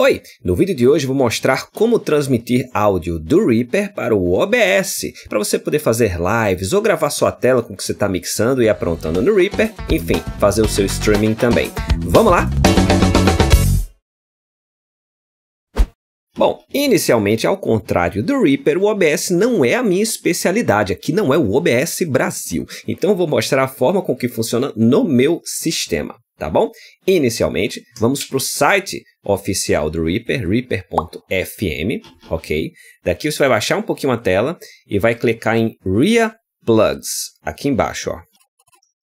Oi, no vídeo de hoje vou mostrar como transmitir áudio do Reaper para o OBS, para você poder fazer lives ou gravar sua tela com o que você está mixando e aprontando no Reaper, enfim, fazer o seu streaming também. Vamos lá? Bom, inicialmente, ao contrário do Reaper, o OBS não é a minha especialidade, aqui não é o OBS Brasil. Então vou mostrar a forma com que funciona no meu sistema, tá bom? Inicialmente, vamos para o site oficial do Reaper, reaper.fm, ok? Daqui você vai baixar um pouquinho a tela e vai clicar em Ria Plugs, aqui embaixo, ó.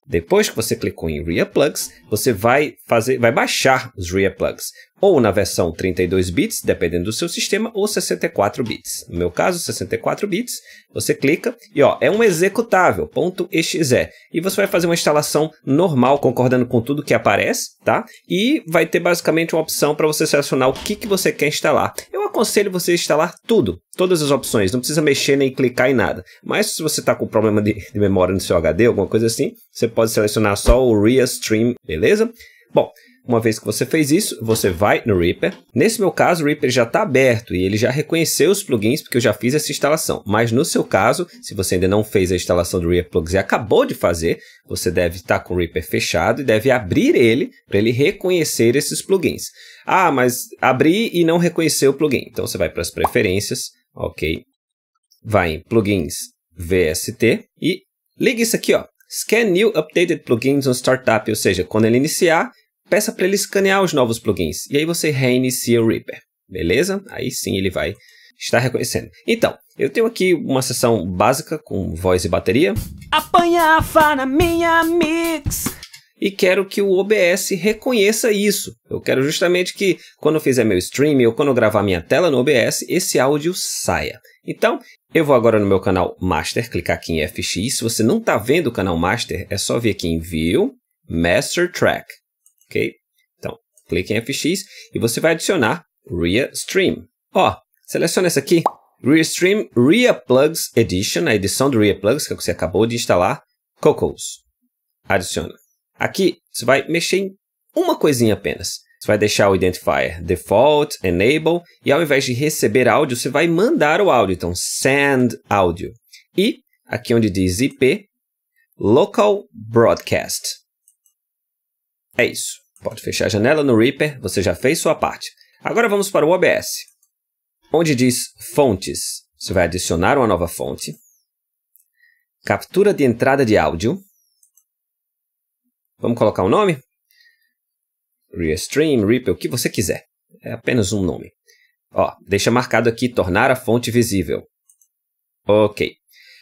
Depois que você clicou em Plugs, você vai fazer, vai baixar os Plugs ou na versão 32 bits, dependendo do seu sistema, ou 64 bits. No meu caso, 64 bits, você clica e ó, é um executável, .exe. E você vai fazer uma instalação normal, concordando com tudo que aparece, tá? E vai ter basicamente uma opção para você selecionar o que, que você quer instalar. Eu aconselho você a instalar tudo, todas as opções, não precisa mexer nem clicar em nada. Mas se você está com problema de, de memória no seu HD, alguma coisa assim, você pode selecionar só o Real Stream, beleza? Bom, uma vez que você fez isso, você vai no Reaper. Nesse meu caso, o Reaper já está aberto e ele já reconheceu os plugins porque eu já fiz essa instalação. Mas no seu caso, se você ainda não fez a instalação do Reaper Plugs e acabou de fazer, você deve estar tá com o Reaper fechado e deve abrir ele para ele reconhecer esses plugins. Ah, mas abri e não reconheceu o plugin. Então você vai para as preferências, ok. Vai em plugins VST e liga isso aqui, ó. Scan New Updated Plugins on Startup, ou seja, quando ele iniciar, peça para ele escanear os novos plugins. E aí você reinicia o Reaper, beleza? Aí sim ele vai estar reconhecendo. Então, eu tenho aqui uma sessão básica com voz e bateria. Apanha a na minha mix. E quero que o OBS reconheça isso. Eu quero justamente que quando eu fizer meu stream ou quando eu gravar minha tela no OBS, esse áudio saia. Então, eu vou agora no meu canal Master, clicar aqui em FX. Se você não está vendo o canal Master, é só vir aqui em View, Master Track ok? Então, clique em FX e você vai adicionar Ria Stream. Ó, oh, seleciona essa aqui, Ria Stream Ria Plugs Edition, a edição do Ria Plugs que você acabou de instalar, Cocos. Adiciona. Aqui, você vai mexer em uma coisinha apenas. Você vai deixar o identifier default, enable, e ao invés de receber áudio, você vai mandar o áudio. Então, send áudio. E, aqui onde diz IP, local broadcast. É isso. Pode fechar a janela no Reaper, você já fez sua parte. Agora vamos para o OBS, onde diz Fontes. Você vai adicionar uma nova fonte. Captura de entrada de áudio. Vamos colocar um nome? Restream, Reaper, o que você quiser. É apenas um nome. Ó, deixa marcado aqui tornar a fonte visível. Ok.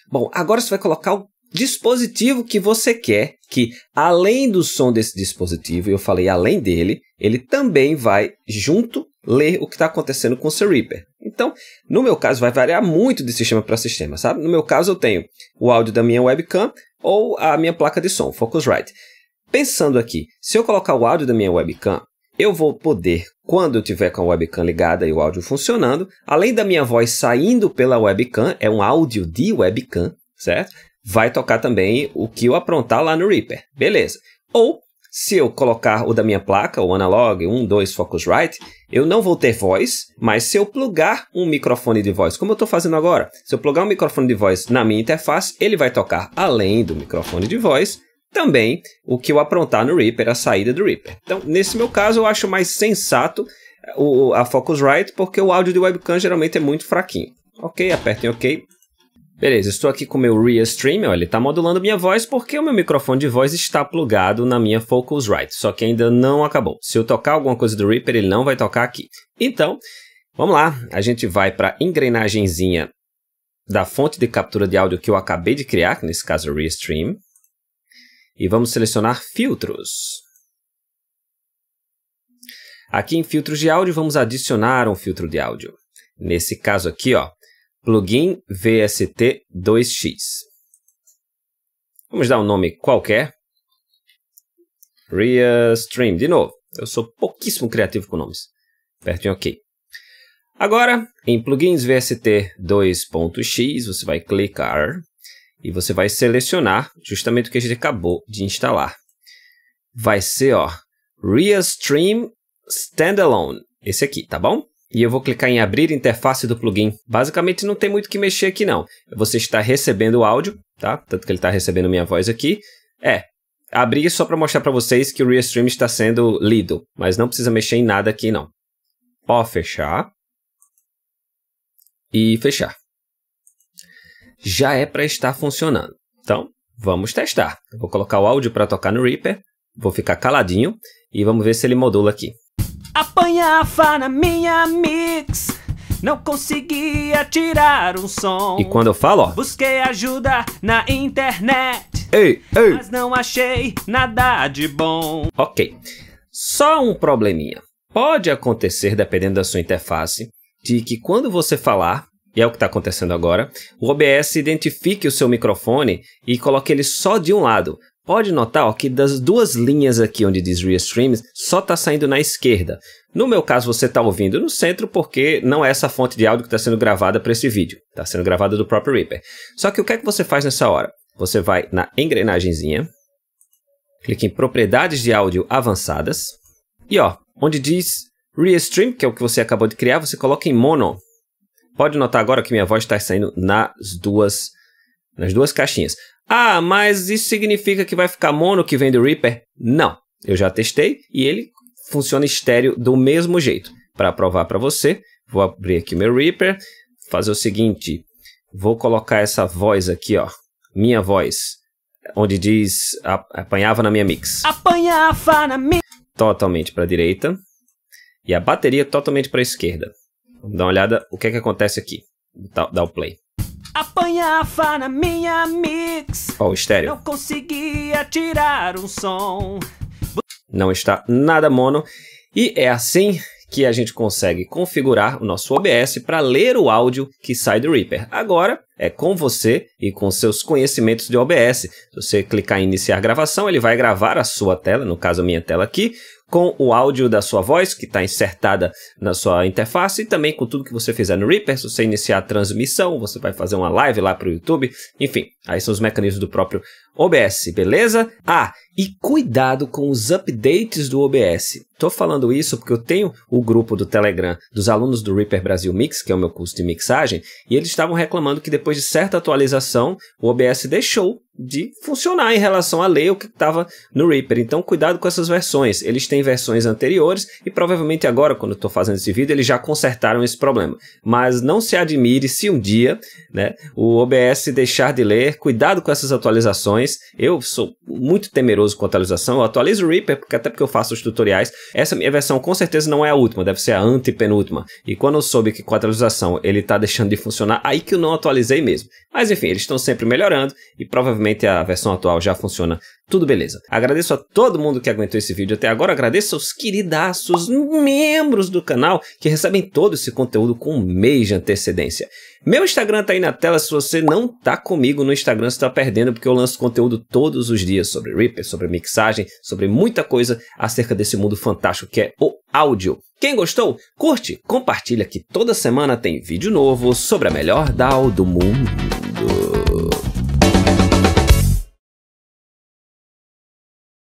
Bom, agora você vai colocar o dispositivo que você quer, que além do som desse dispositivo, eu falei além dele, ele também vai junto ler o que está acontecendo com o seu Reaper. Então, no meu caso, vai variar muito de sistema para sistema, sabe? No meu caso, eu tenho o áudio da minha webcam ou a minha placa de som, Focusrite. Pensando aqui, se eu colocar o áudio da minha webcam, eu vou poder, quando eu tiver com a webcam ligada e o áudio funcionando, além da minha voz saindo pela webcam, é um áudio de webcam, certo? vai tocar também o que eu aprontar lá no Reaper. Beleza. Ou, se eu colocar o da minha placa, o Analog 1, 2 Focusrite, eu não vou ter voz, mas se eu plugar um microfone de voz, como eu estou fazendo agora, se eu plugar um microfone de voz na minha interface, ele vai tocar, além do microfone de voz, também o que eu aprontar no Reaper, a saída do Reaper. Então, nesse meu caso, eu acho mais sensato eh, o, a Focusrite, porque o áudio de webcam geralmente é muito fraquinho. Ok, apertem OK Beleza, estou aqui com o meu Rear Stream, ele está modulando minha voz porque o meu microfone de voz está plugado na minha Focusrite, só que ainda não acabou. Se eu tocar alguma coisa do Reaper, ele não vai tocar aqui. Então, vamos lá, a gente vai para a engrenagenzinha da fonte de captura de áudio que eu acabei de criar, que nesse caso é o Rear Stream, e vamos selecionar filtros. Aqui em filtros de áudio, vamos adicionar um filtro de áudio. Nesse caso aqui, ó, plugin VST2X. Vamos dar um nome qualquer. Restream. de novo. Eu sou pouquíssimo criativo com nomes. Aperto em OK. Agora, em plugins VST2.x, você vai clicar e você vai selecionar justamente o que a gente acabou de instalar. Vai ser, ó, Restream Standalone. Esse aqui, tá bom? e eu vou clicar em abrir interface do plugin. Basicamente não tem muito que mexer aqui não. Você está recebendo o áudio, tá? Tanto que ele está recebendo minha voz aqui. É, abri só para mostrar para vocês que o Restream está sendo lido, mas não precisa mexer em nada aqui não. Ó, fechar. E fechar. Já é para estar funcionando. Então, vamos testar. vou colocar o áudio para tocar no Reaper, vou ficar caladinho e vamos ver se ele modula aqui. Apanha a fa na minha mix. Não conseguia tirar um som. E quando eu falo, ó. Busquei ajuda na internet. Ei, ei. Mas não achei nada de bom. Ok. Só um probleminha. Pode acontecer, dependendo da sua interface, de que quando você falar, e é o que está acontecendo agora, o OBS identifique o seu microfone e coloque ele só de um lado, Pode notar ó, que das duas linhas aqui onde diz Restreams, só está saindo na esquerda. No meu caso, você está ouvindo no centro porque não é essa fonte de áudio que está sendo gravada para esse vídeo. Está sendo gravada do próprio Reaper. Só que o que é que você faz nessa hora? Você vai na engrenagemzinha, clica em propriedades de áudio avançadas e ó, onde diz Restream, que é o que você acabou de criar, você coloca em mono. Pode notar agora que minha voz está saindo nas duas nas duas caixinhas. Ah, mas isso significa que vai ficar mono que vem do Reaper? Não, eu já testei e ele funciona estéreo do mesmo jeito. Para provar para você, vou abrir aqui meu Reaper, fazer o seguinte, vou colocar essa voz aqui, ó, minha voz, onde diz apanhava na minha mix. Apanhava na mix. Totalmente para direita e a bateria totalmente para esquerda. Vamos dar uma olhada o que é que acontece aqui. Dá, dá o play. Apanha a fa na minha mix. Ó, oh, o estéreo. Não conseguia tirar um som. Não está nada mono. E é assim que a gente consegue configurar o nosso OBS para ler o áudio que sai do Reaper. Agora é com você e com seus conhecimentos de OBS. Se você clicar em iniciar gravação, ele vai gravar a sua tela, no caso a minha tela aqui, com o áudio da sua voz, que está insertada na sua interface, e também com tudo que você fizer no Reaper. Se você iniciar a transmissão, você vai fazer uma live lá para o YouTube. Enfim, aí são os mecanismos do próprio OBS, beleza? Ah, e cuidado com os updates do OBS. Tô falando isso porque eu tenho o grupo do Telegram dos alunos do Reaper Brasil Mix, que é o meu curso de mixagem, e eles estavam reclamando que depois de certa atualização, o OBS deixou de funcionar em relação a ler o que estava no Reaper. Então, cuidado com essas versões. Eles têm versões anteriores e provavelmente agora, quando estou fazendo esse vídeo, eles já consertaram esse problema. Mas não se admire se um dia né, o OBS deixar de ler. Cuidado com essas atualizações atualizações. Eu sou muito temeroso com atualização. Eu atualizo o Reaper, porque, até porque eu faço os tutoriais. Essa minha versão com certeza não é a última, deve ser a antepenúltima. E quando eu soube que com a atualização ele está deixando de funcionar, aí que eu não atualizei mesmo. Mas enfim, eles estão sempre melhorando e provavelmente a versão atual já funciona tudo beleza. Agradeço a todo mundo que aguentou esse vídeo até agora, agradeço aos queridaços membros do canal que recebem todo esse conteúdo com um mês de antecedência. Meu Instagram tá aí na tela, se você não tá comigo no Instagram, você tá perdendo, porque eu lanço conteúdo todos os dias sobre Reaper, sobre mixagem, sobre muita coisa acerca desse mundo fantástico que é o áudio. Quem gostou, curte, compartilha que toda semana tem vídeo novo sobre a melhor DAO do mundo.